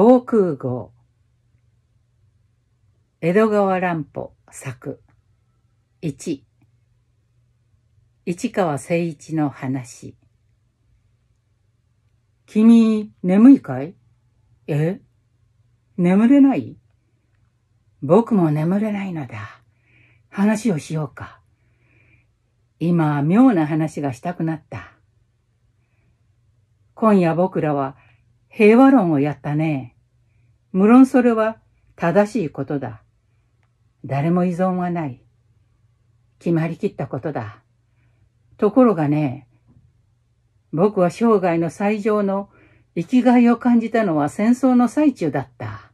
防空壕江戸川乱歩作1市川誠一の話君眠いかいえ眠れない僕も眠れないのだ話をしようか今妙な話がしたくなった今夜僕らは平和論をやったね。無論それは正しいことだ。誰も依存はない。決まりきったことだ。ところがね、僕は生涯の最上の生きがいを感じたのは戦争の最中だった。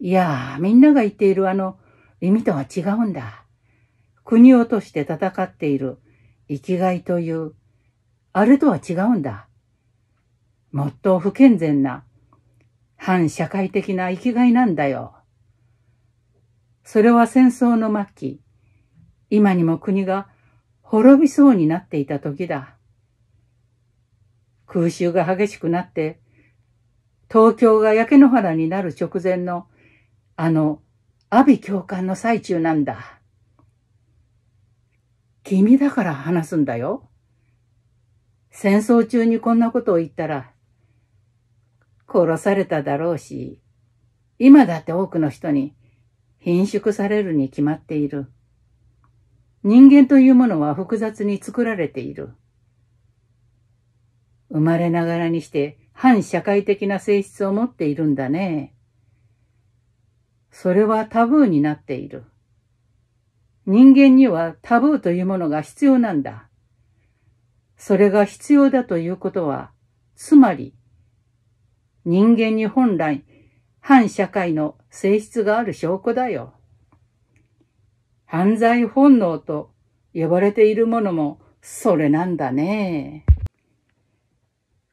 いやみんなが言っているあの意味とは違うんだ。国をとして戦っている生きがいという、あれとは違うんだ。もっと不健全な反社会的な生きがいなんだよ。それは戦争の末期、今にも国が滅びそうになっていた時だ。空襲が激しくなって、東京が焼け野原になる直前のあの阿鼻教官の最中なんだ。君だから話すんだよ。戦争中にこんなことを言ったら殺されただろうし、今だって多くの人に貧縮されるに決まっている。人間というものは複雑に作られている。生まれながらにして反社会的な性質を持っているんだね。それはタブーになっている。人間にはタブーというものが必要なんだ。それが必要だということは、つまり人間に本来、反社会の性質がある証拠だよ。犯罪本能と呼ばれているものもそれなんだね。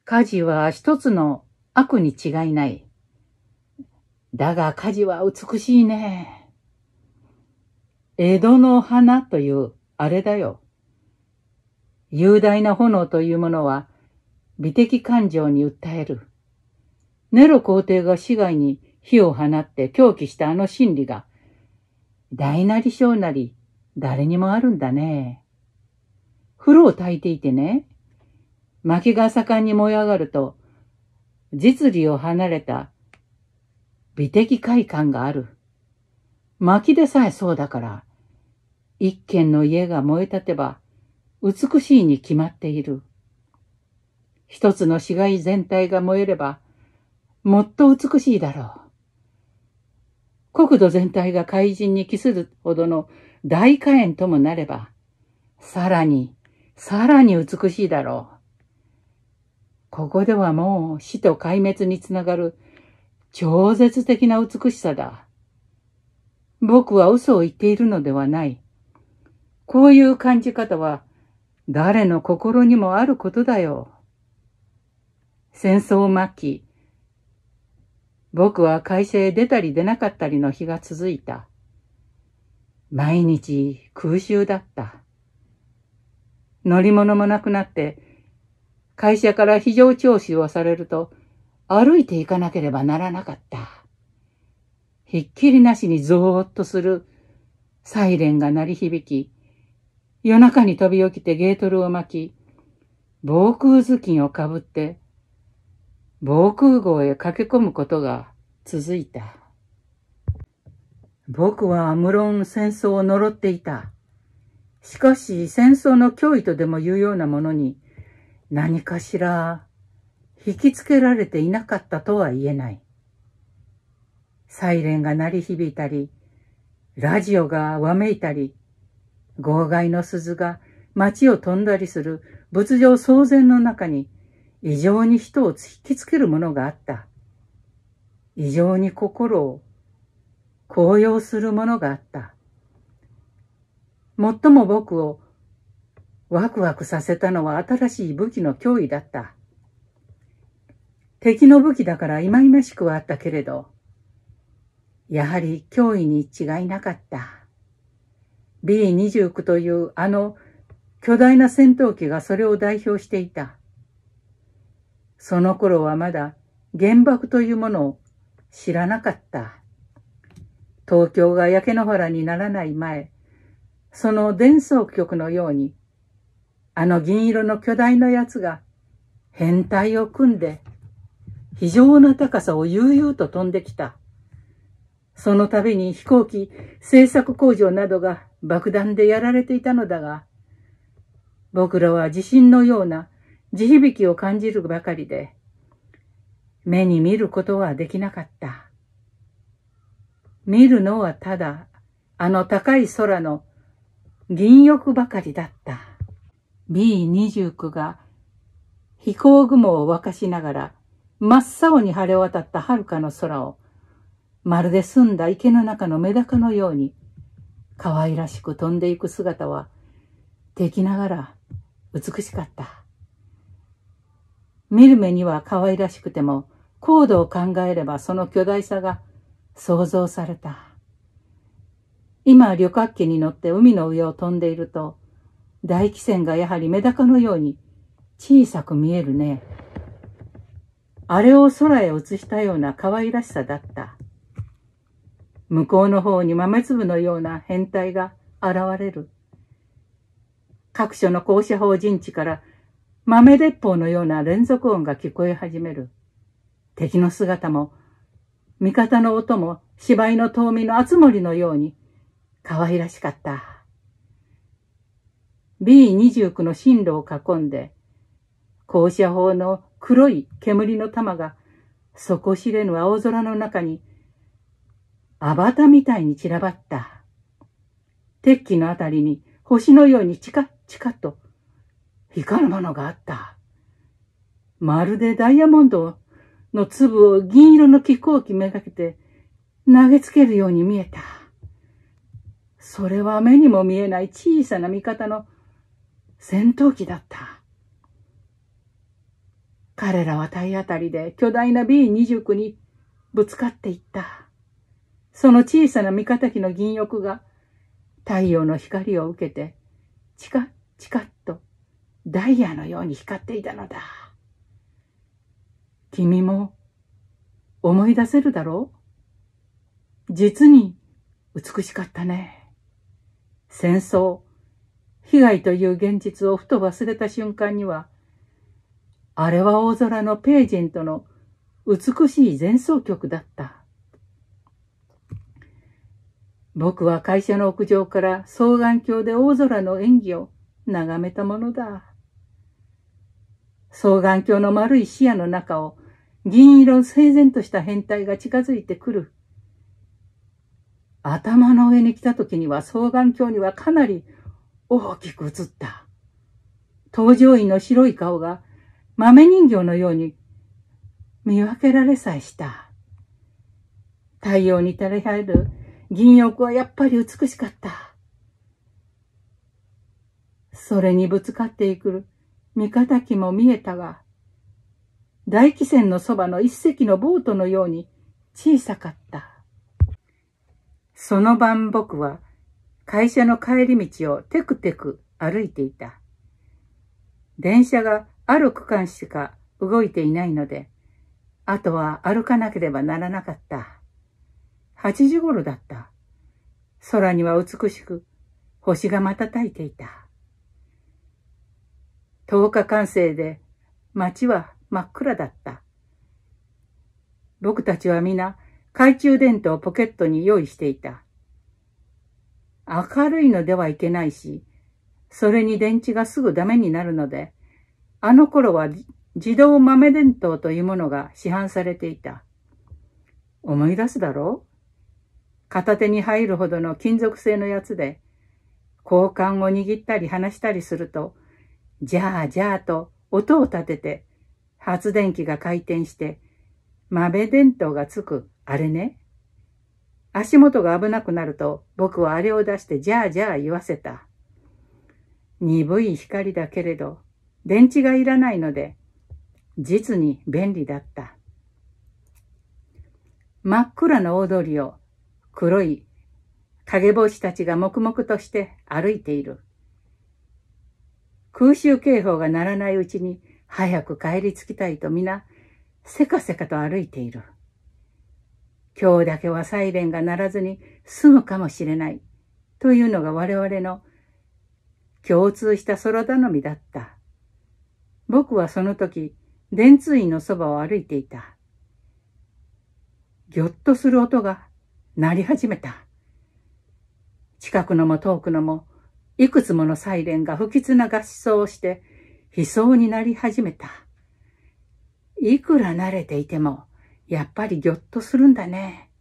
家事は一つの悪に違いない。だが家事は美しいね。江戸の花というあれだよ。雄大な炎というものは美的感情に訴える。ネロ皇帝が市外に火を放って狂気したあの真理が、大なり小なり、誰にもあるんだね。風呂を焚いていてね、薪が盛んに燃え上がると、実利を離れた美的快感がある。薪でさえそうだから、一軒の家が燃え立てば、美しいに決まっている。一つの死骸全体が燃えれば、もっと美しいだろう。国土全体が怪人に帰するほどの大火炎ともなれば、さらに、さらに美しいだろう。ここではもう死と壊滅につながる超絶的な美しさだ。僕は嘘を言っているのではない。こういう感じ方は誰の心にもあることだよ。戦争末期、僕は会社へ出たり出なかったりの日が続いた。毎日空襲だった。乗り物もなくなって、会社から非常聴取をされると、歩いていかなければならなかった。ひっきりなしにぞーっとするサイレンが鳴り響き、夜中に飛び起きてゲートルを巻き、防空頭巾をかぶって防空壕へ駆け込むことが続いた。僕は無論戦争を呪っていた。しかし戦争の脅威とでもいうようなものに何かしら引きつけられていなかったとは言えない。サイレンが鳴り響いたり、ラジオがわめいたり、号外の鈴が街を飛んだりする仏像騒然の中に異常に人を引きつけるものがあった。異常に心を高揚するものがあった。最も僕をワクワクさせたのは新しい武器の脅威だった。敵の武器だから忌々しくはあったけれど、やはり脅威に違いなかった。B29 というあの巨大な戦闘機がそれを代表していた。その頃はまだ原爆というものを知らなかった。東京が焼け野原にならない前、その伝送局のように、あの銀色の巨大なやつが変態を組んで、非常な高さを悠々と飛んできた。その度に飛行機製作工場などが爆弾でやられていたのだが、僕らは地震のような地響きを感じるばかりで、目に見ることはできなかった。見るのはただ、あの高い空の銀翼ばかりだった。B29 が飛行雲を沸かしながら真っ青に晴れ渡った遥かの空をまるで澄んだ池の中のメダカのように可愛らしく飛んでいく姿は敵ながら美しかった。見る目には可愛らしくても、高度を考えればその巨大さが想像された。今、旅客機に乗って海の上を飛んでいると、大気船がやはりメダカのように小さく見えるね。あれを空へ移したような可愛らしさだった。向こうの方に豆粒のような変態が現れる。各所の校舎法人地から豆鉄砲のような連続音が聞こえ始める。敵の姿も、味方の音も芝居の遠見の厚森のように、可愛らしかった。B29 の進路を囲んで、校射砲の黒い煙の玉が、底知れぬ青空の中に、アバタみたいに散らばった。鉄器のあたりに星のようにチカチカと光るものがあった。まるでダイヤモンドの粒を銀色の気候機めがけて投げつけるように見えた。それは目にも見えない小さな味方の戦闘機だった。彼らは体当たりで巨大な B29 にぶつかっていった。その小さな味方機の銀翼が太陽の光を受けて、チカッチカッとダイヤのように光っていたのだ。君も思い出せるだろう実に美しかったね。戦争、被害という現実をふと忘れた瞬間には、あれは大空のページントの美しい前奏曲だった。僕は会社の屋上から双眼鏡で大空の演技を眺めたものだ。双眼鏡の丸い視野の中を銀色整然とした変態が近づいてくる。頭の上に来た時には双眼鏡にはかなり大きく映った。搭乗員の白い顔が豆人形のように見分けられさえした。太陽に垂れ入る銀翼はやっぱり美しかった。それにぶつかっていく三機も見えたが、大気船のそばの一隻のボートのように小さかった。その晩僕は会社の帰り道をテクテク歩いていた。電車がある区間しか動いていないので、あとは歩かなければならなかった。8時頃だった。空には美しく星が瞬いていた。十日完成で街は真っ暗だった。僕たちは皆懐中電灯をポケットに用意していた。明るいのではいけないし、それに電池がすぐダメになるので、あの頃は自動豆電灯というものが市販されていた。思い出すだろう片手に入るほどの金属製のやつで、交換を握ったり離したりすると、じゃあじゃあと音を立てて、発電機が回転して、豆電灯がつく、あれね。足元が危なくなると、僕はあれを出して、じゃあじゃあ言わせた。鈍い光だけれど、電池がいらないので、実に便利だった。真っ暗な大通りを黒い影帽子たちが黙々として歩いている。空襲警報が鳴らないうちに早く帰り着きたいと皆、せかせかと歩いている。今日だけはサイレンが鳴らずに済むかもしれないというのが我々の共通した空頼みだった。僕はその時、電通院のそばを歩いていた。ぎょっとする音が鳴り始めた。近くのも遠くのもいくつものサイレンが不吉な合奏をして、悲壮になり始めた。いくら慣れていても、やっぱりぎょっとするんだね。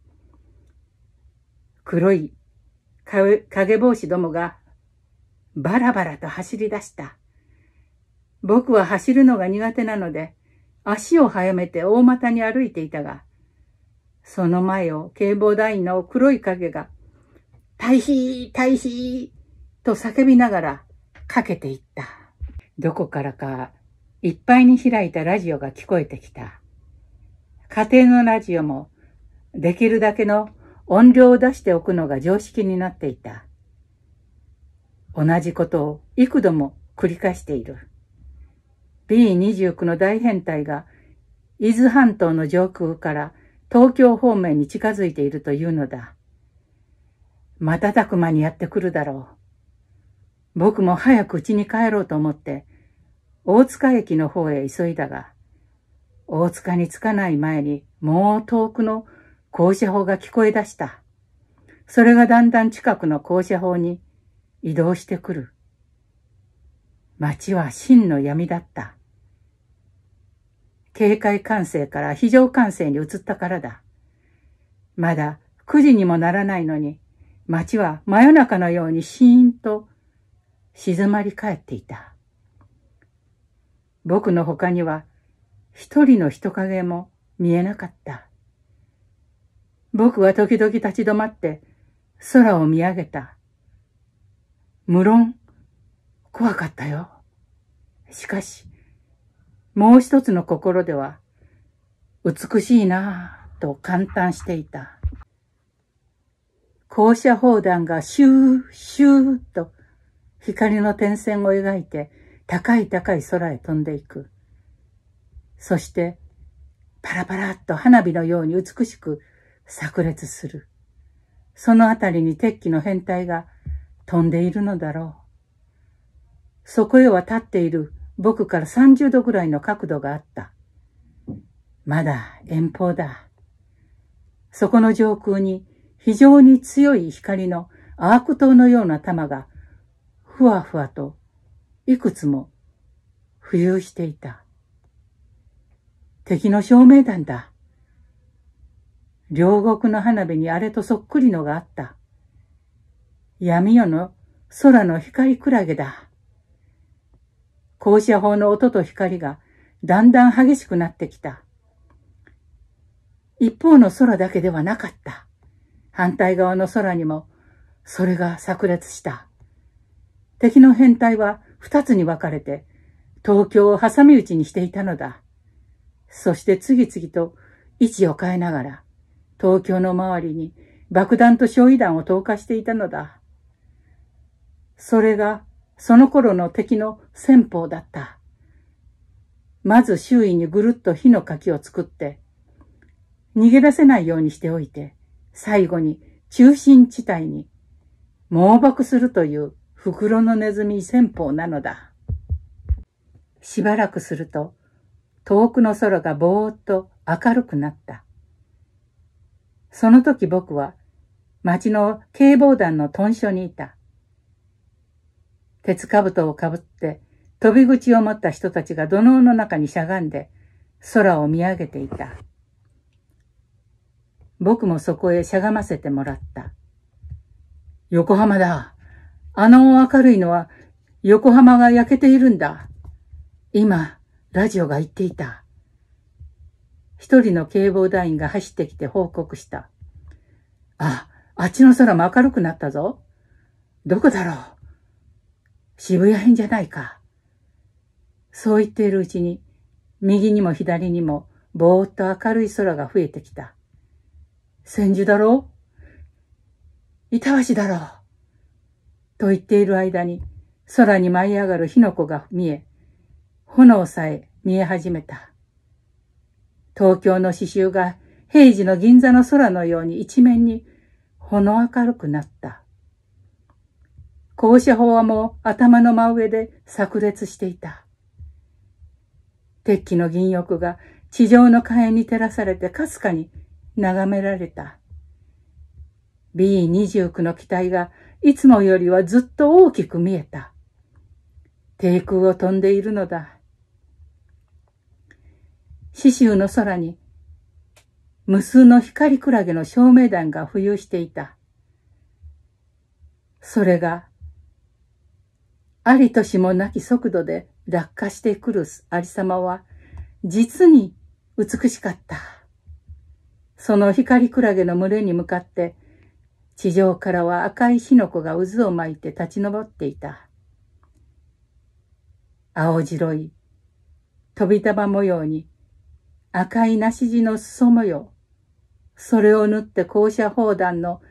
黒い影帽子どもがバラバラと走り出した。僕は走るのが苦手なので、足を早めて大股に歩いていたが、その前を警防団員の黒い影が、退避退避と叫びながらかけていった。どこからかいっぱいに開いたラジオが聞こえてきた。家庭のラジオもできるだけの音量を出しておくのが常識になっていた。同じことを幾度も繰り返している。B29 の大変態が伊豆半島の上空から東京方面に近づいているというのだ。瞬く間にやってくるだろう。僕も早く家に帰ろうと思って、大塚駅の方へ急いだが、大塚に着かない前にもう遠くの校舎砲が聞こえ出した。それがだんだん近くの校舎砲に移動してくる。街は真の闇だった。警戒管制から非常管制に移ったからだ。まだ9時にもならないのに、街は真夜中のようにシーンと静まり返っていた。僕の他には一人の人影も見えなかった。僕は時々立ち止まって空を見上げた。無論、怖かったよ。しかし、もう一つの心では、美しいなぁと感嘆していた。校舎砲弾がシューシューと光の点線を描いて高い高い空へ飛んでいく。そしてパラパラっと花火のように美しく炸裂する。そのあたりに鉄器の変態が飛んでいるのだろう。そこへは立っている僕から30度ぐらいの角度があった。まだ遠方だ。そこの上空に非常に強い光のアーク島のような玉がふわふわといくつも浮遊していた。敵の照明弾だ。両国の花火にあれとそっくりのがあった。闇夜の空の光クラゲだ。校射砲の音と光がだんだん激しくなってきた。一方の空だけではなかった。反対側の空にもそれが炸裂した。敵の編隊は二つに分かれて、東京を挟み撃ちにしていたのだ。そして次々と位置を変えながら、東京の周りに爆弾と焼夷弾を投下していたのだ。それが、その頃の敵の戦法だった。まず周囲にぐるっと火の柿を作って、逃げ出せないようにしておいて、最後に中心地帯に猛爆するという袋のネズミ戦法なのだ。しばらくすると、遠くの空がぼーっと明るくなった。その時僕は、町の警防団の豚所にいた。鉄兜をかぶって、飛び口を持った人たちが土のうの中にしゃがんで、空を見上げていた。僕もそこへしゃがませてもらった。横浜だ。あの明るいのは横浜が焼けているんだ。今、ラジオが言っていた。一人の警防団員が走ってきて報告した。あ、あっちの空も明るくなったぞ。どこだろう渋谷編じゃないか。そう言っているうちに、右にも左にもぼーっと明るい空が増えてきた。千住だろう板橋だろうと言っている間に、空に舞い上がる火の粉が見え、炎さえ見え始めた。東京の刺繍が平時の銀座の空のように一面にほの明るくなった。校舎法はもう頭の真上で炸裂していた。鉄器の銀翼が地上の火炎に照らされてかすかに眺められた。B29 の機体がいつもよりはずっと大きく見えた。低空を飛んでいるのだ。刺繍の空に無数の光クラゲの照明弾が浮遊していた。それがありとしもなき速度で落下してくるありさまは実に美しかった。その光クラゲの群れに向かって地上からは赤い火の粉が渦を巻いて立ち上っていた。青白い飛び玉模様に赤い梨地の裾模様。それを縫って校舎砲弾の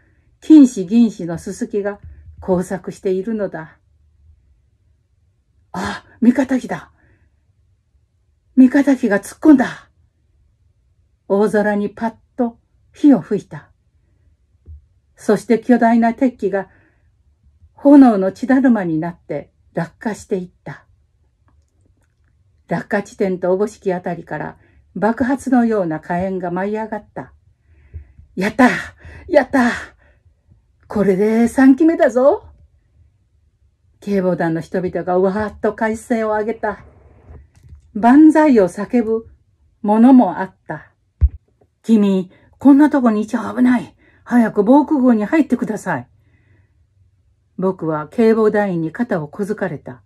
金子銀子のすすきが交錯しているのだ。あ、味方機だ。味方機が突っ込んだ。大空にパッと火を吹いた。そして巨大な鉄器が炎の血だるまになって落下していった。落下地点とおぼしきあたりから爆発のような火炎が舞い上がった。やったやったこれで三期目だぞ警防団の人々がわーっと回線を上げた。万歳を叫ぶものもあった。君、こんなとこにいちゃ危ない。早く防空壕に入ってください。僕は警防団員に肩を小づかれた。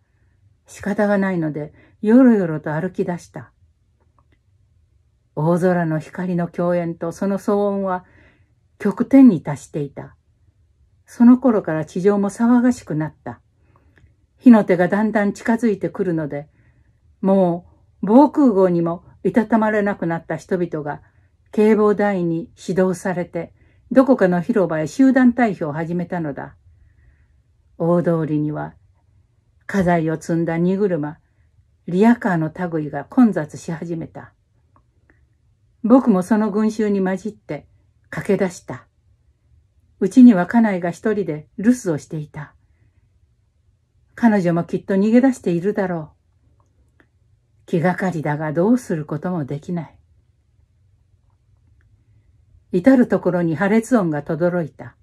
仕方がないので、よろよろと歩き出した。大空の光の共演とその騒音は極点に達していた。その頃から地上も騒がしくなった。火の手がだんだん近づいてくるので、もう防空壕にもいたたまれなくなった人々が警防団員に指導されてどこかの広場へ集団退避を始めたのだ。大通りには、家財を積んだ荷車、リヤカーの類が混雑し始めた。僕もその群衆に混じって駆け出した。うちには家内が一人で留守をしていた。彼女もきっと逃げ出しているだろう。気がかりだがどうすることもできない。至るところに破裂音が轟いた。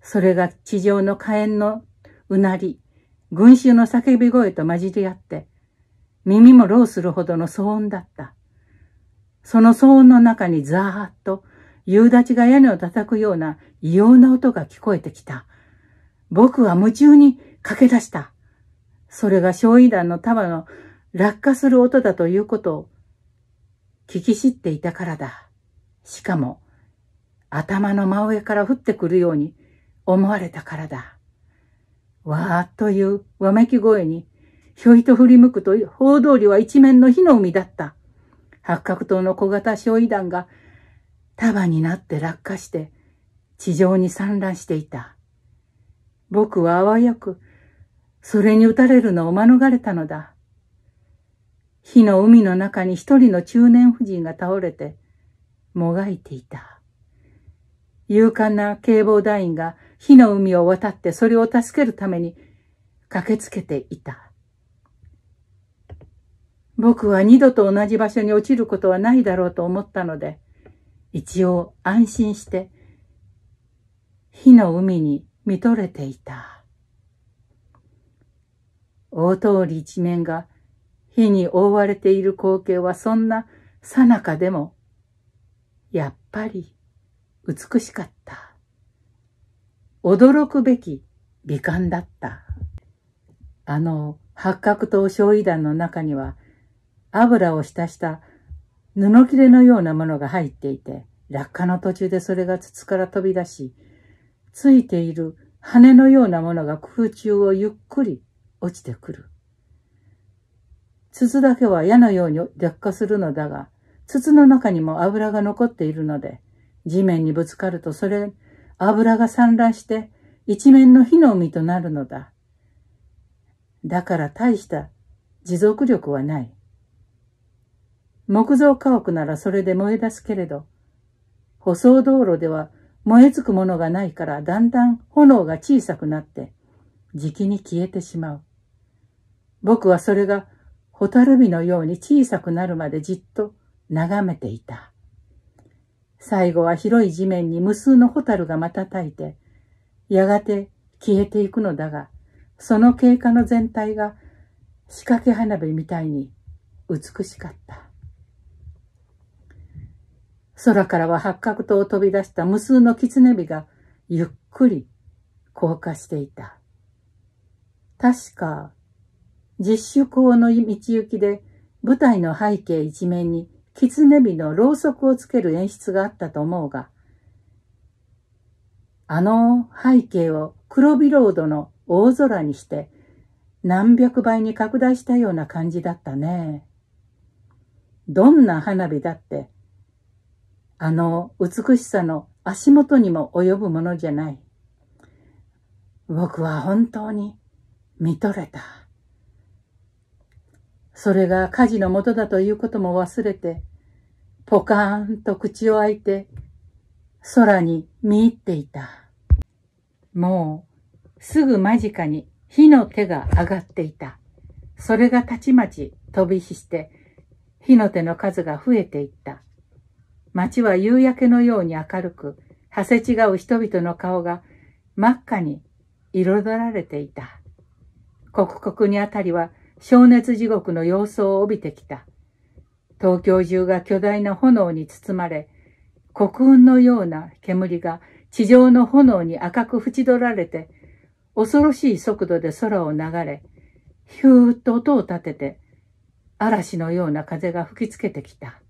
それが地上の火炎のうなり、群衆の叫び声と混じり合って、耳もろうするほどの騒音だった。その騒音の中にザーッと夕立が屋根を叩くような異様な音が聞こえてきた。僕は夢中に駆け出した。それが焼夷弾の束の落下する音だということを聞き知っていたからだ。しかも、頭の真上から降ってくるように思われたからだ。わーというわめき声に、ひょいと振り向くと大通りは一面の火の海だった。八角塔の小型焼夷弾が束になって落下して地上に散乱していた。僕はあわよくそれに撃たれるのを免れたのだ。火の海の中に一人の中年夫人が倒れてもがいていた。勇敢な警防団員が火の海を渡ってそれを助けるために駆けつけていた。僕は二度と同じ場所に落ちることはないだろうと思ったので、一応安心して火の海に見とれていた。大通り一面が火に覆われている光景はそんなさなかでもやっぱり美しかった。驚くべき美観だった。あの八角刀焼夷弾の中には油を浸した布切れのようなものが入っていて、落下の途中でそれが筒から飛び出し、ついている羽のようなものが空中をゆっくり落ちてくる。筒だけは矢のように落下するのだが、筒の中にも油が残っているので、地面にぶつかるとそれ、油が散乱して一面の火の海となるのだ。だから大した持続力はない。木造家屋ならそれで燃え出すけれど、舗装道路では燃え尽くものがないからだんだん炎が小さくなって、じきに消えてしまう。僕はそれが蛍火のように小さくなるまでじっと眺めていた。最後は広い地面に無数のホタルが瞬いて、やがて消えていくのだが、その経過の全体が仕掛け花火みたいに美しかった。空からは八角塔を飛び出した無数の狐火がゆっくり降下していた。確か、実習校の道行きで舞台の背景一面に狐火のろうそくをつける演出があったと思うが、あの背景を黒ビロードの大空にして何百倍に拡大したような感じだったね。どんな花火だって、あの美しさの足元にも及ぶものじゃない。僕は本当に見とれた。それが火事のもとだということも忘れて、ポカーンと口を開いて、空に見入っていた。もう、すぐ間近に火の手が上がっていた。それがたちまち飛び火して、火の手の数が増えていった。街は夕焼けのように明るく、はせ違う人々の顔が真っ赤に彩られていた。刻々にあたりは、小熱地獄の様相を帯びてきた。東京中が巨大な炎に包まれ、黒雲のような煙が地上の炎に赤く縁取られて、恐ろしい速度で空を流れ、ひゅーっと音を立てて、嵐のような風が吹きつけてきた。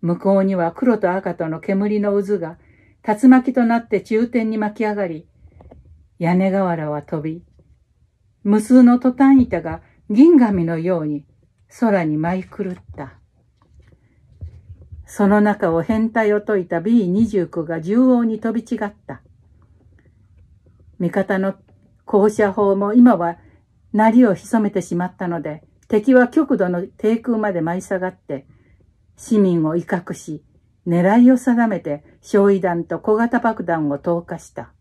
向こうには黒と赤との煙の渦が竜巻となって中天に巻き上がり、屋根瓦は飛び、無数のトタン板が銀紙のように空に舞い狂った。その中を変態を解いた B29 が縦横に飛び違った。味方の降車砲も今は鳴を潜めてしまったので、敵は極度の低空まで舞い下がって、市民を威嚇し、狙いを定めて焼夷弾と小型爆弾を投下した。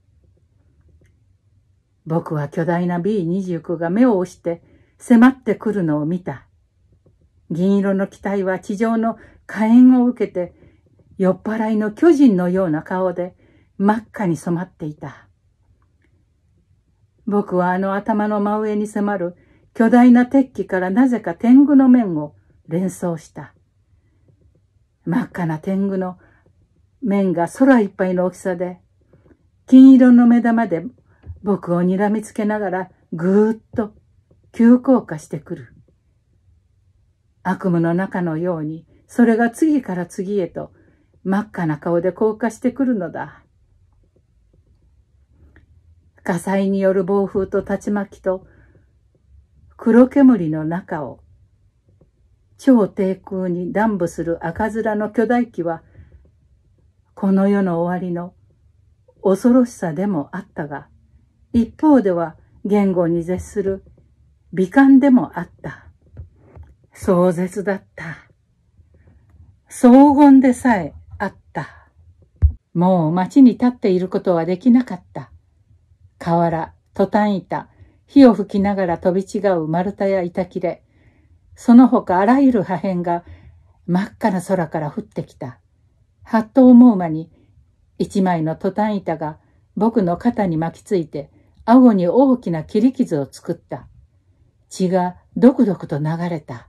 僕は巨大な B29 が目を押して迫ってくるのを見た。銀色の機体は地上の火炎を受けて、酔っ払いの巨人のような顔で真っ赤に染まっていた。僕はあの頭の真上に迫る巨大な鉄器からなぜか天狗の面を連想した。真っ赤な天狗の面が空いっぱいの大きさで、金色の目玉で僕を睨みつけながらぐーっと急降下してくる。悪夢の中のように、それが次から次へと真っ赤な顔で降下してくるのだ。火災による暴風と竜巻と黒煙の中を超低空に乱舞する赤面の巨大機はこの世の終わりの恐ろしさでもあったが一方では言語に絶する美観でもあった。壮絶だった。荘厳でさえあった。もう町に立っていることはできなかった。瓦、トタン板、火を吹きながら飛び違う丸太や板切れ、その他あらゆる破片が真っ赤な空から降ってきた。はっと思う間に、一枚のトタン板が僕の肩に巻きついて、顎に大きな切り傷を作った。血がドクドクと流れた。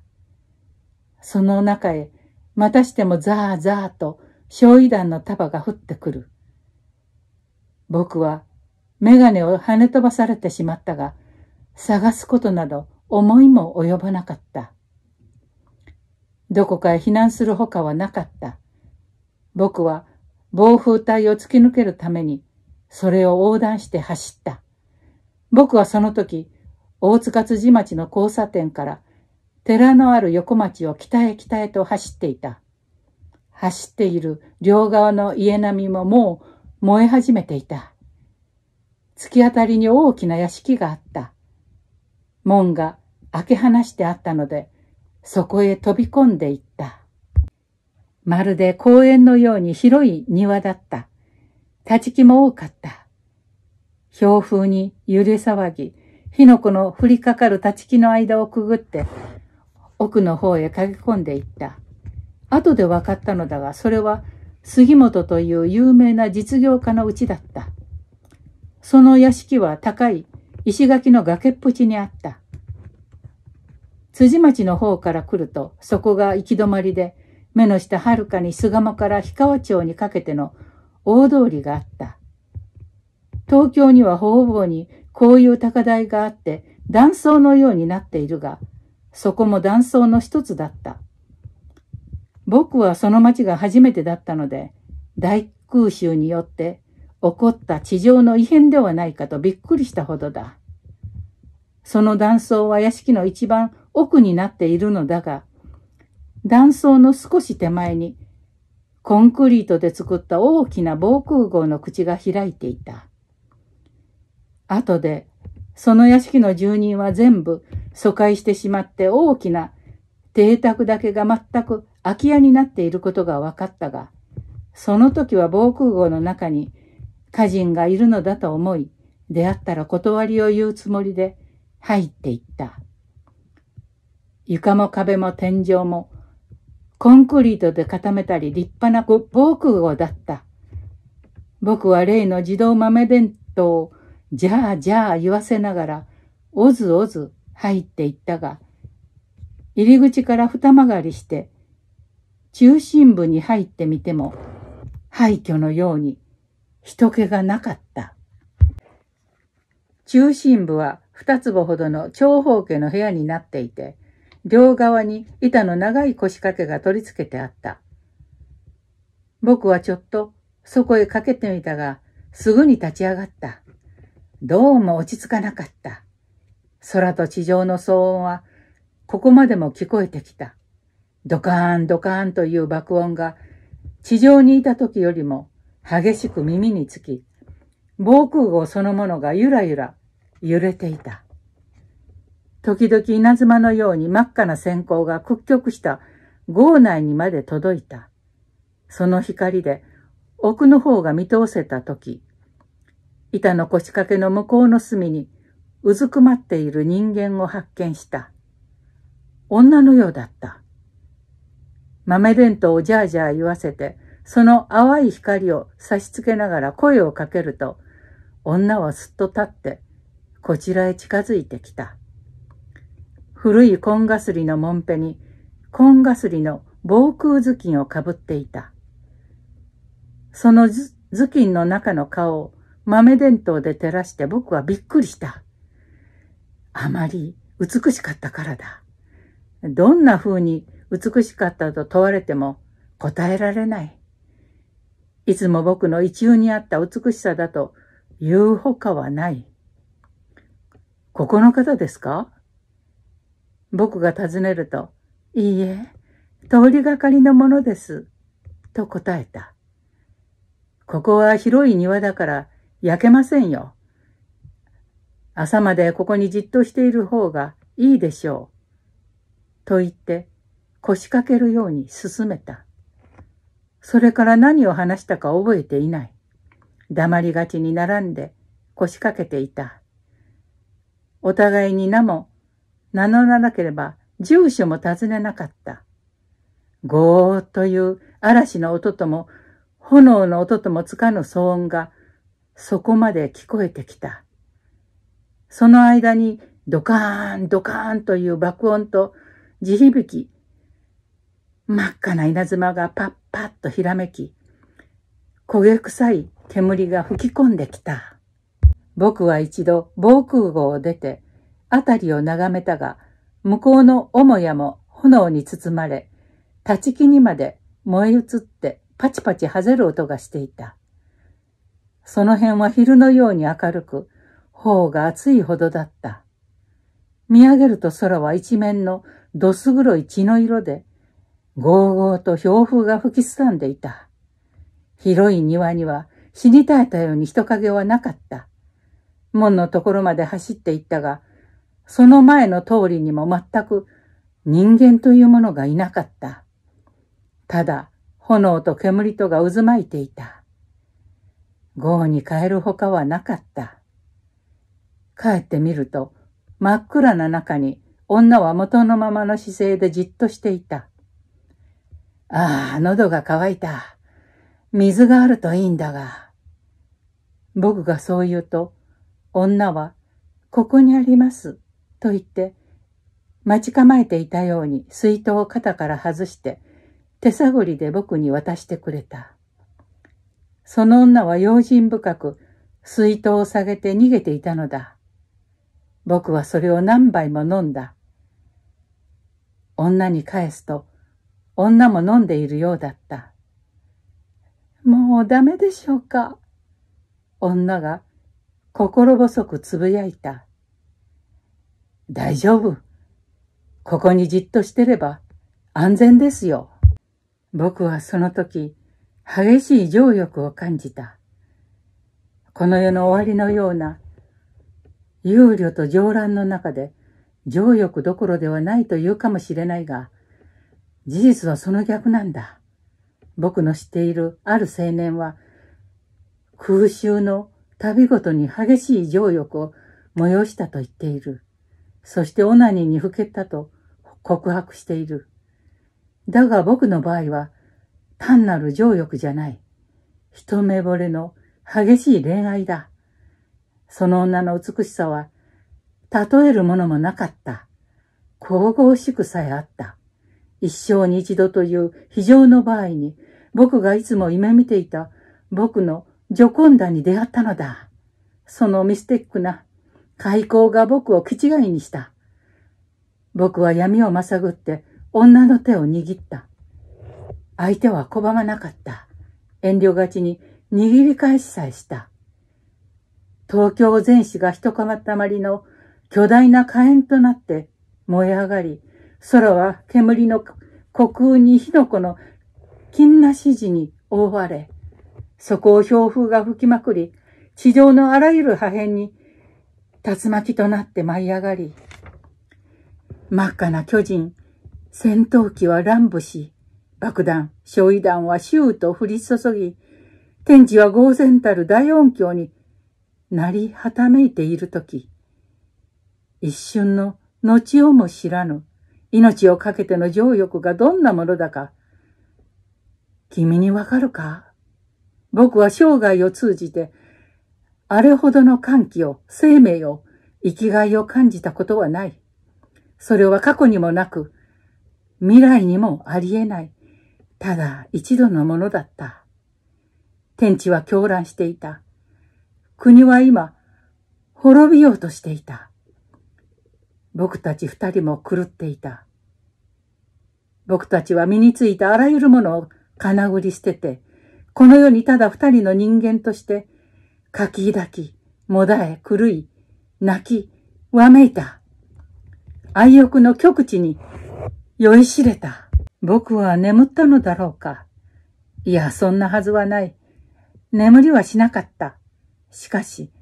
その中へ、またしてもザーザーと焼夷弾の束が降ってくる。僕はメガネを跳ね飛ばされてしまったが、探すことなど思いも及ばなかった。どこかへ避難するほかはなかった。僕は暴風帯を突き抜けるために、それを横断して走った。僕はその時、大塚辻町の交差点から寺のある横町を北へ北へと走っていた。走っている両側の家並みももう燃え始めていた。突き当たりに大きな屋敷があった。門が開け放してあったので、そこへ飛び込んでいった。まるで公園のように広い庭だった。立ち木も多かった。強風に揺れ騒ぎ、火の粉の降りかかる立ち木の間をくぐって奥の方へ駆け込んでいった。後で分かったのだが、それは杉本という有名な実業家のうちだった。その屋敷は高い石垣の崖っぷちにあった。辻町の方から来ると、そこが行き止まりで、目の下はるかに巣鴨から氷川町にかけての大通りがあった。東京にはほぼにこういう高台があって、断層のようになっているが、そこも断層の一つだった。僕はその町が初めてだったので、大空襲によって起こった地上の異変ではないかとびっくりしたほどだ。その断層は屋敷の一番奥になっているのだが、断層の少し手前にコンクリートで作った大きな防空壕の口が開いていた。後でその屋敷の住人は全部疎開してしまって大きな邸宅だけが全く空き家になっていることが分かったが、その時は防空壕の中に家人がいるのだと思い、出会ったら断りを言うつもりで入っていった。床も壁も天井もコンクリートで固めたり立派な防空壕だった。僕は例の自動豆電灯をじゃあじゃあ言わせながら、おずおず入っていったが、入り口から二曲がりして、中心部に入ってみても、廃墟のように人気がなかった。中心部は二坪ほどの長方形の部屋になっていて、両側に板の長い腰掛けが取り付けてあった。僕はちょっとそこへかけてみたが、すぐに立ち上がった。どうも落ち着かなかった。空と地上の騒音は、ここまでも聞こえてきた。ドカーンドカーンという爆音が、地上にいた時よりも激しく耳につき、防空壕そのものがゆらゆら揺れていた。時々稲妻のように真っ赤な閃光が屈曲した壕内にまで届いた。その光で奥の方が見通せた時、板の腰掛けの向こうの隅にうずくまっている人間を発見した。女のようだった。豆弁当をジャージャー言わせて、その淡い光を差し付けながら声をかけると、女はすっと立って、こちらへ近づいてきた。古いンがすりのもんぺに、ンがすりの防空頭巾をかぶっていた。その頭巾の中の顔を豆電灯で照らして僕はびっくりした。あまり美しかったからだ。どんな風に美しかったと問われても答えられない。いつも僕の一応にあった美しさだと言うほかはない。ここの方ですか僕が尋ねると、いいえ、通りがかりのものです。と答えた。ここは広い庭だから焼けませんよ。朝までここにじっとしている方がいいでしょう。と言って腰掛けるように進めた。それから何を話したか覚えていない。黙りがちに並んで腰掛けていた。お互いに名も名乗らなければ住所も尋ねなかった。ゴーという嵐の音とも炎の音ともつかぬ騒音がそこまで聞こえてきた。その間にドカーン、ドカーンという爆音と地響き、真っ赤な稲妻がパッパッとひらめき、焦げ臭い煙が吹き込んできた。僕は一度防空壕を出て、辺りを眺めたが、向こうの母屋も炎に包まれ、立ち木にまで燃え移ってパチパチ外ぜる音がしていた。その辺は昼のように明るく、頬が熱いほどだった。見上げると空は一面のどす黒い血の色で、ゴーゴーと氷風が吹きすさんでいた。広い庭には死に絶えたように人影はなかった。門のところまで走っていったが、その前の通りにも全く人間というものがいなかった。ただ、炎と煙とが渦巻いていた。豪に変えるほかはなかった。帰ってみると、真っ暗な中に女は元のままの姿勢でじっとしていた。ああ、喉が渇いた。水があるといいんだが。僕がそう言うと、女は、ここにあります、と言って、待ち構えていたように水筒を肩から外して、手探りで僕に渡してくれた。その女は用心深く、水筒を下げて逃げていたのだ。僕はそれを何杯も飲んだ。女に返すと、女も飲んでいるようだった。もうダメでしょうか。女が心細くつぶやいた。大丈夫。ここにじっとしてれば安全ですよ。僕はその時、激しい情欲を感じた。この世の終わりのような憂慮と情乱の中で情欲どころではないと言うかもしれないが、事実はその逆なんだ。僕の知っているある青年は空襲の旅ごとに激しい情欲を催したと言っている。そしてオナニーにふけったと告白している。だが僕の場合は単なる情欲じゃない。一目惚れの激しい恋愛だ。その女の美しさは、例えるものもなかった。神々しくさえあった。一生に一度という非常の場合に、僕がいつも夢見ていた僕のジョコンダに出会ったのだ。そのミステックな開口が僕を気違いにした。僕は闇をまさぐって女の手を握った。相手は拒まなかった。遠慮がちに握り返しさえした。東京全市が一釜たまりの巨大な火炎となって燃え上がり、空は煙の虚空に火の粉の金な指示に覆われ、そこを氷風が吹きまくり、地上のあらゆる破片に竜巻となって舞い上がり、真っ赤な巨人、戦闘機は乱舞し、爆弾、焼夷弾は周と降り注ぎ、天地は呆然たる大音響になりはためいているとき、一瞬の後をも知らぬ命をかけての情欲がどんなものだか、君にわかるか僕は生涯を通じて、あれほどの歓喜を、生命を、生きがいを感じたことはない。それは過去にもなく、未来にもありえない。ただ一度のものだった。天地は狂乱していた。国は今、滅びようとしていた。僕たち二人も狂っていた。僕たちは身についたあらゆるものを金繰り捨てて、この世にただ二人の人間として、かき抱き、もだえ、狂い、泣き、わめいた。愛欲の極地に酔いしれた。僕は眠ったのだろうか。いや、そんなはずはない。眠りはしなかった。しかし、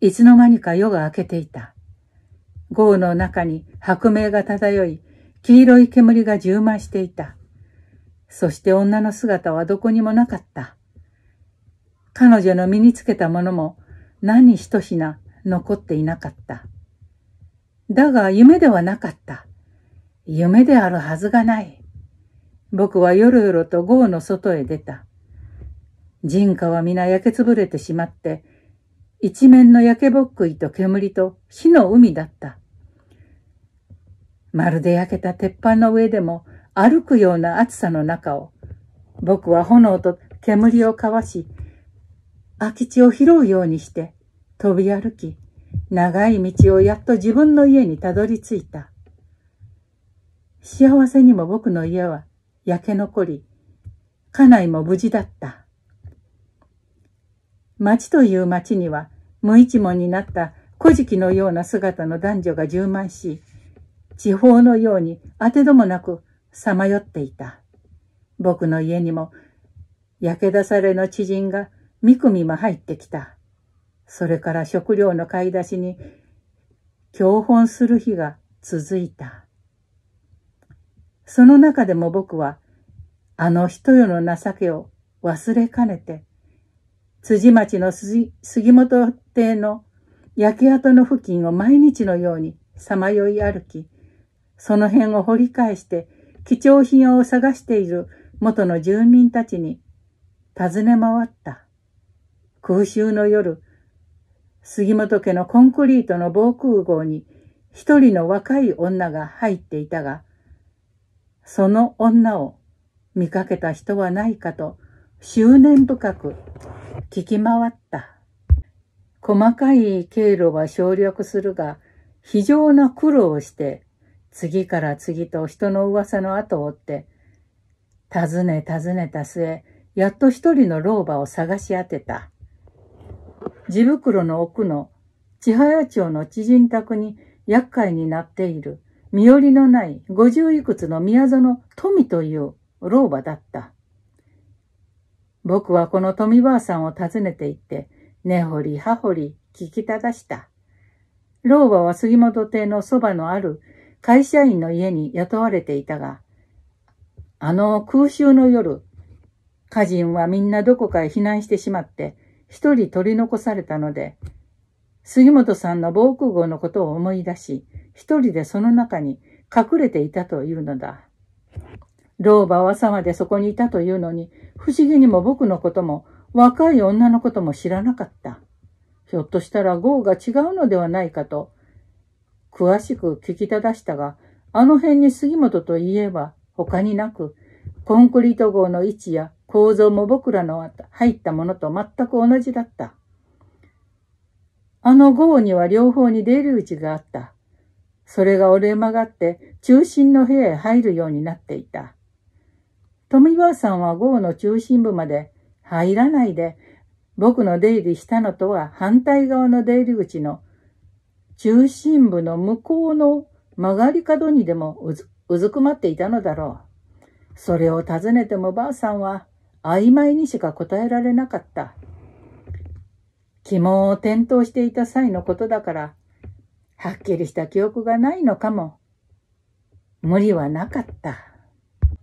いつの間にか夜が明けていた。豪の中に白明が漂い、黄色い煙が充満していた。そして女の姿はどこにもなかった。彼女の身につけたものも何一品残っていなかった。だが夢ではなかった。夢であるはずがない。僕はよろよろと豪の外へ出た。人家は皆焼けつぶれてしまって、一面の焼けぼっくいと煙と火の海だった。まるで焼けた鉄板の上でも歩くような暑さの中を、僕は炎と煙をかわし、空き地を拾うようにして飛び歩き、長い道をやっと自分の家にたどり着いた。幸せにも僕の家は焼け残り、家内も無事だった。町という町には、無一文になった古事記のような姿の男女が充満し、地方のように当てどもなくさまよっていた。僕の家にも、焼け出されの知人が三組も入ってきた。それから食料の買い出しに、教本する日が続いた。その中でも僕は、あの人よの情けを忘れかねて、辻町の杉本邸の焼け跡の付近を毎日のようにさまよい歩き、その辺を掘り返して貴重品を探している元の住民たちに尋ね回った。空襲の夜、杉本家のコンクリートの防空壕に一人の若い女が入っていたが、その女を見かけた人はないかと執念深く聞き回った。細かい経路は省略するが、非常な苦労をして、次から次と人の噂の後を追って、尋ね尋ねた末、やっと一人の老婆を探し当てた。地袋の奥の千早町の知人宅に厄介になっている身寄りのない五十いくつの宮園富という老婆だった。僕はこの富婆さんを訪ねて行って、根、掘り葉掘り聞きただした。老婆は杉本邸のそばのある会社員の家に雇われていたが、あの空襲の夜、家人はみんなどこかへ避難してしまって、一人取り残されたので、杉本さんの防空壕のことを思い出し、一人でその中に隠れていたというのだ。老婆は朝までそこにいたというのに、不思議にも僕のことも若い女のことも知らなかった。ひょっとしたら号が違うのではないかと、詳しく聞きただしたが、あの辺に杉本といえば他になく、コンクリート号の位置や構造も僕らの入ったものと全く同じだった。あの号には両方に出入り口があった。それが折れ曲がって中心の部屋へ入るようになっていた。富婆さんは号の中心部まで入らないで、僕の出入りしたのとは反対側の出入り口の中心部の向こうの曲がり角にでもうずくまっていたのだろう。それを尋ねてもばあさんは曖昧にしか答えられなかった。肝を転倒していた際のことだから、はっきりした記憶がないのかも。無理はなかった。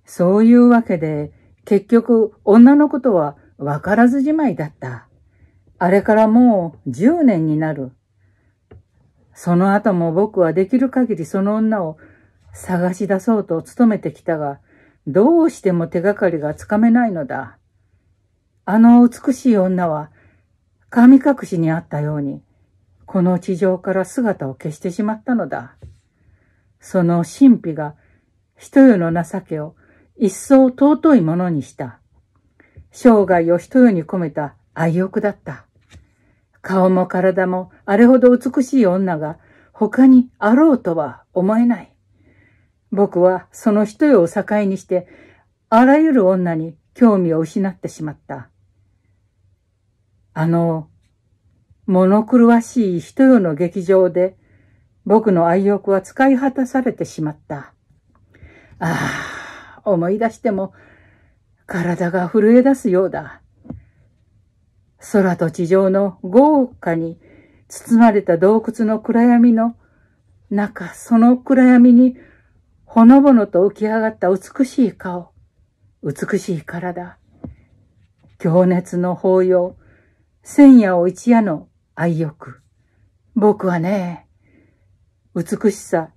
そういうわけで、結局女のことはわからずじまいだった。あれからもう10年になる。その後も僕はできる限りその女を探し出そうと努めてきたが、どうしても手がかりがつかめないのだ。あの美しい女は神隠しにあったように、この地上から姿を消してしまったのだ。その神秘が、人世の情けを一層尊いものにした。生涯を人世に込めた愛欲だった。顔も体もあれほど美しい女が他にあろうとは思えない。僕はその人世を境にして、あらゆる女に興味を失ってしまった。あの、物狂わしい人よの劇場で、僕の愛欲は使い果たされてしまった。ああ、思い出しても、体が震え出すようだ。空と地上の豪華に包まれた洞窟の暗闇の中、その暗闇にほのぼのと浮き上がった美しい顔、美しい体、強熱の抱擁、千夜を一夜の愛欲。僕はね、美しさ、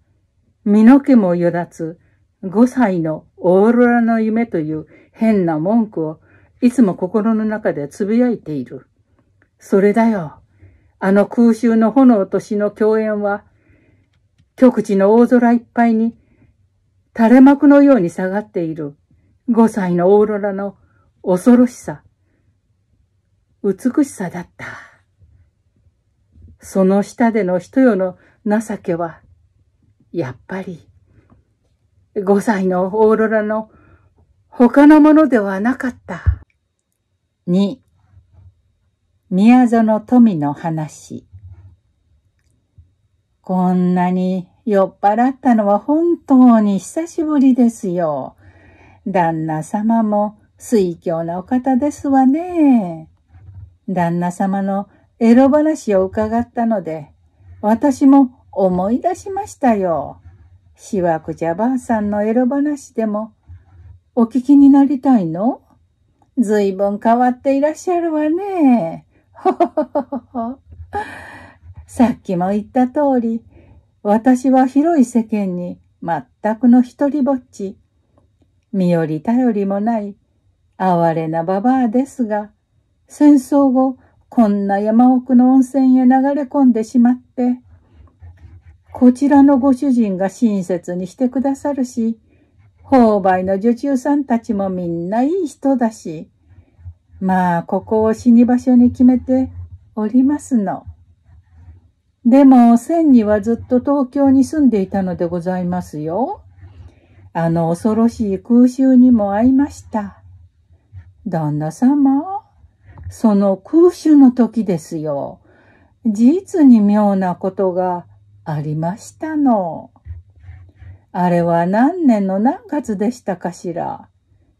身の毛もよだつ、五歳のオーロラの夢という変な文句をいつも心の中で呟いている。それだよ。あの空襲の炎と死の共演は、極地の大空いっぱいに垂れ幕のように下がっている五歳のオーロラの恐ろしさ、美しさだった。その下での人よの情けは、やっぱり、5歳のオーロラの他のものではなかった。2. 宮園富の話。こんなに酔っ払ったのは本当に久しぶりですよ。旦那様も水郷なお方ですわね。旦那様のエロ話を伺ったので、私も思い出しましたよ。しわくじゃばあさんのエロ話でも、お聞きになりたいのずいぶん変わっていらっしゃるわね。ほほほほほ。さっきも言った通り、私は広い世間に全くの一りぼっち。身寄り頼りもない、哀れなババアですが、戦争をこんな山奥の温泉へ流れ込んでしまって、こちらのご主人が親切にしてくださるし、購買の女中さんたちもみんないい人だし、まあ、ここを死に場所に決めておりますの。でも、千にはずっと東京に住んでいたのでございますよ。あの恐ろしい空襲にも会いました。旦那様。その空襲の時ですよ。実に妙なことがありましたの。あれは何年の何月でしたかしら。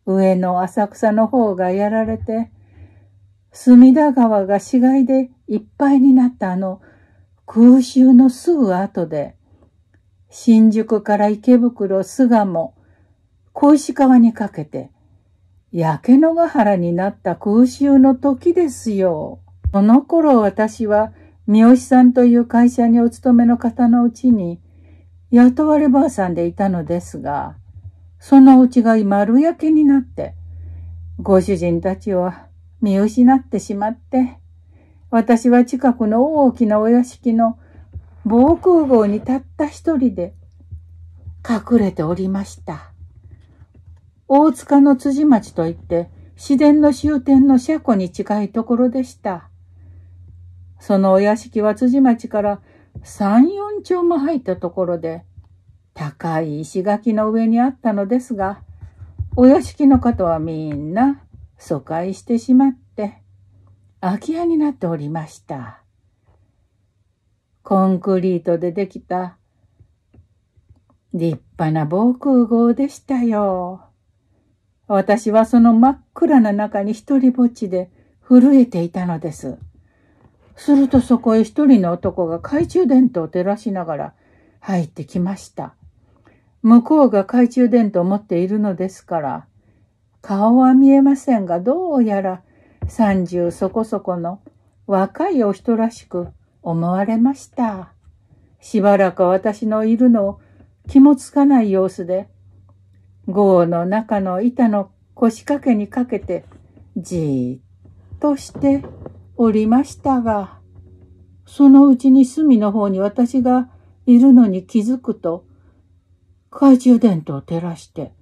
上の浅草の方がやられて、隅田川が死骸でいっぱいになったあの空襲のすぐ後で、新宿から池袋、巣鴨、小石川にかけて、焼け野ヶ原になった空襲の時ですよ。その頃私は三好さんという会社にお勤めの方のうちに雇わればあさんでいたのですが、そのうちが丸焼けになって、ご主人たちを見失ってしまって、私は近くの大きなお屋敷の防空壕にたった一人で隠れておりました。大塚の辻町といって、市電の終点の車庫に近いところでした。そのお屋敷は辻町から三四丁も入ったところで、高い石垣の上にあったのですが、お屋敷の方はみんな疎開してしまって、空き家になっておりました。コンクリートでできた立派な防空壕でしたよ。私はその真っ暗な中に一人ぼっちで震えていたのです。するとそこへ一人の男が懐中電灯を照らしながら入ってきました。向こうが懐中電灯を持っているのですから、顔は見えませんが、どうやら三十そこそこの若いお人らしく思われました。しばらく私のいるのを気もつかない様子で、号の中の板の腰掛けにかけてじーっとしておりましたが、そのうちに隅の方に私がいるのに気づくと、懐中電灯を照らして、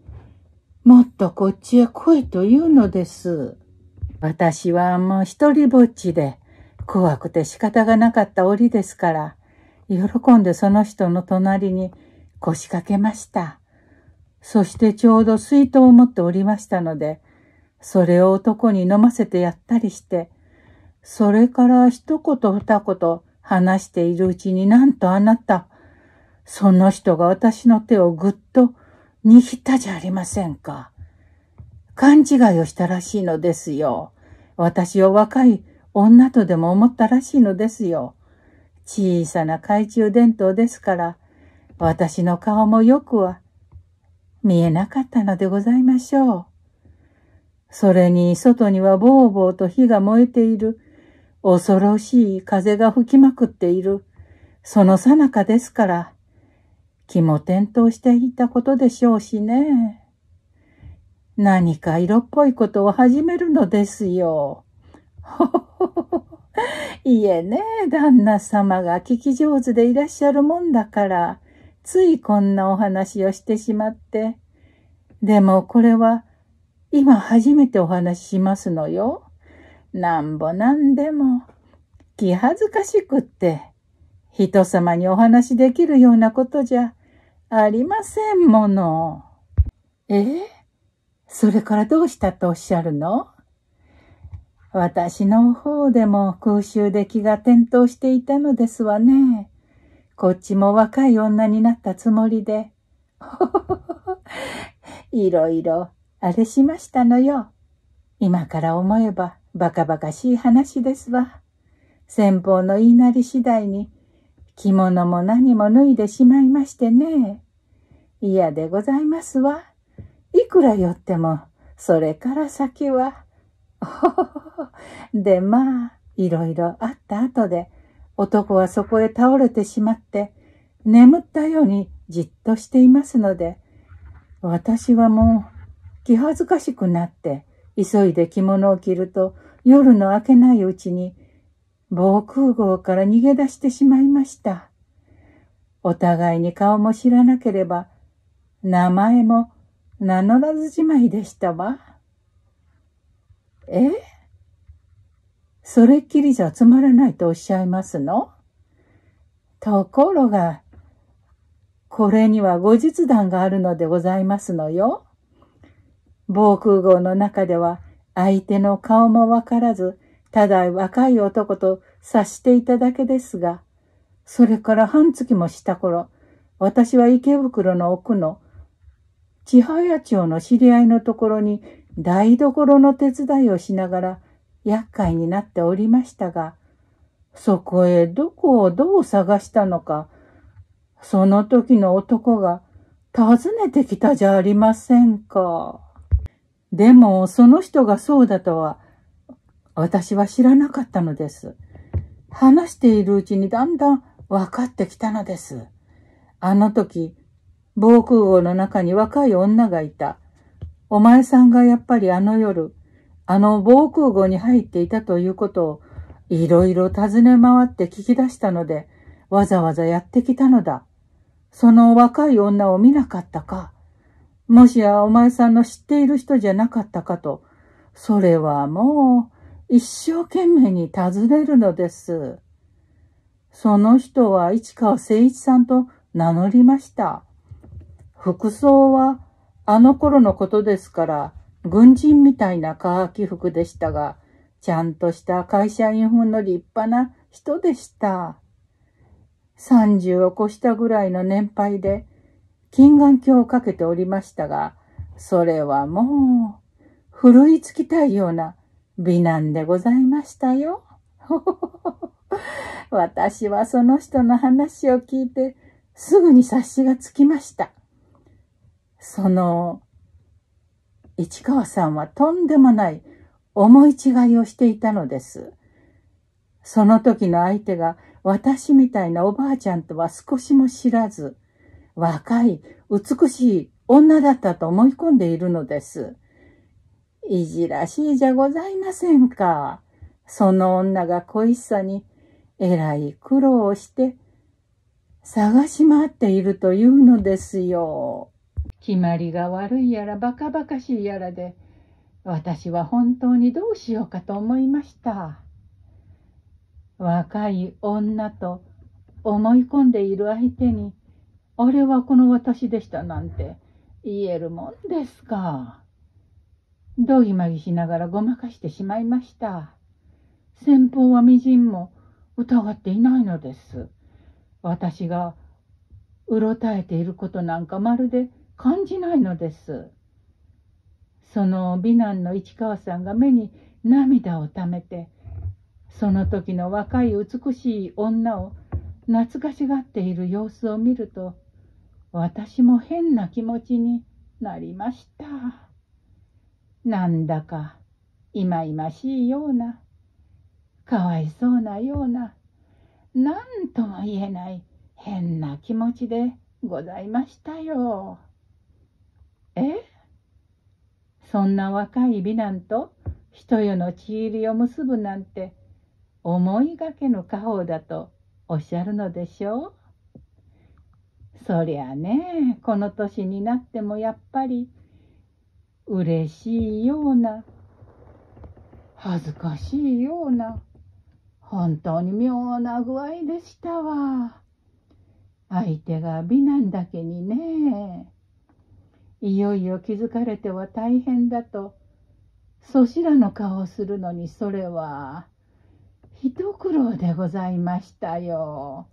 もっとこっちへ来いと言うのです。私はもう一人ぼっちで、怖くて仕方がなかった折ですから、喜んでその人の隣に腰掛けました。そしてちょうど水筒を持っておりましたので、それを男に飲ませてやったりして、それから一言二言話しているうちになんとあなた、その人が私の手をぐっと握ったじゃありませんか。勘違いをしたらしいのですよ。私を若い女とでも思ったらしいのですよ。小さな懐中電灯ですから、私の顔もよくは、見えなかったのでございましょう。それに外にはぼうぼうと火が燃えている。恐ろしい風が吹きまくっている。そのさなかですから、気も転倒していたことでしょうしね。何か色っぽいことを始めるのですよ。ほほほほ。いえね、旦那様が聞き上手でいらっしゃるもんだから、ついこんなお話をしてしまって。でもこれは今初めてお話ししますのよ。なんぼなんでも気恥ずかしくって。人様にお話できるようなことじゃありませんもの。えそれからどうしたとおっしゃるの私の方でも空襲で気が転倒していたのですわね。こっちも若い女になったつもりで、いろいろあれしましたのよ。今から思えばバカバカしい話ですわ。先方の言いなり次第に着物も何も脱いでしまいましてね。嫌でございますわ。いくら寄っても、それから先は。で、まあ、いろいろあった後で、男はそこへ倒れてしまって、眠ったようにじっとしていますので、私はもう気恥ずかしくなって、急いで着物を着ると夜の明けないうちに防空壕から逃げ出してしまいました。お互いに顔も知らなければ、名前も名乗らずじまいでしたわ。えそれっきりじゃつまらないとおっしゃいますのところが、これには後日談があるのでございますのよ。防空壕の中では相手の顔もわからず、ただ若い男と察していただけですが、それから半月もした頃、私は池袋の奥の千早町の知り合いのところに台所の手伝いをしながら厄介になっておりましたが、そこへどこをどう探したのか、その時の男が訪ねてきたじゃありませんか。でも、その人がそうだとは、私は知らなかったのです。話しているうちにだんだん分かってきたのです。あの時、防空壕の中に若い女がいた。お前さんがやっぱりあの夜、あの防空壕に入っていたということをいろいろ尋ね回って聞き出したので、わざわざやってきたのだ。その若い女を見なかったか。もしやお前さんの知っている人じゃなかったかと、それはもう一生懸命に尋ねるのです。その人は市川誠一さんと名乗りました。服装はあの頃のことですから、軍人みたいなカーキ服でしたが、ちゃんとした会社員風の立派な人でした。30を越したぐらいの年配で、金眼鏡をかけておりましたが、それはもう、ふるいつきたいような美男でございましたよ。私はその人の話を聞いて、すぐに察しがつきました。その、市川さんはとんでもない思い違いをしていたのです。その時の相手が私みたいなおばあちゃんとは少しも知らず、若い美しい女だったと思い込んでいるのです。いじらしいじゃございませんか。その女が恋しさにえらい苦労をして探し回っているというのですよ。決まりが悪いやらバカバカしいやらで私は本当にどうしようかと思いました若い女と思い込んでいる相手にあれはこの私でしたなんて言えるもんですかどぎまぎしながらごまかしてしまいました先方はみじんも疑っていないのです私がうろたえていることなんかまるで感じないのです。その美男の市川さんが目に涙をためてその時の若い美しい女を懐かしがっている様子を見ると私も変な気持ちになりましたなんだかいまいましいようなかわいそうなような何とも言えない変な気持ちでございましたよ。えそんな若い美男と人よの血入りを結ぶなんて思いがけぬ家宝だとおっしゃるのでしょうそりゃねこの年になってもやっぱり嬉しいような恥ずかしいような本当に妙な具合でしたわ相手が美男だけにねいよいよ気づかれては大変だとそしらの顔をするのにそれは一苦労でございましたよ。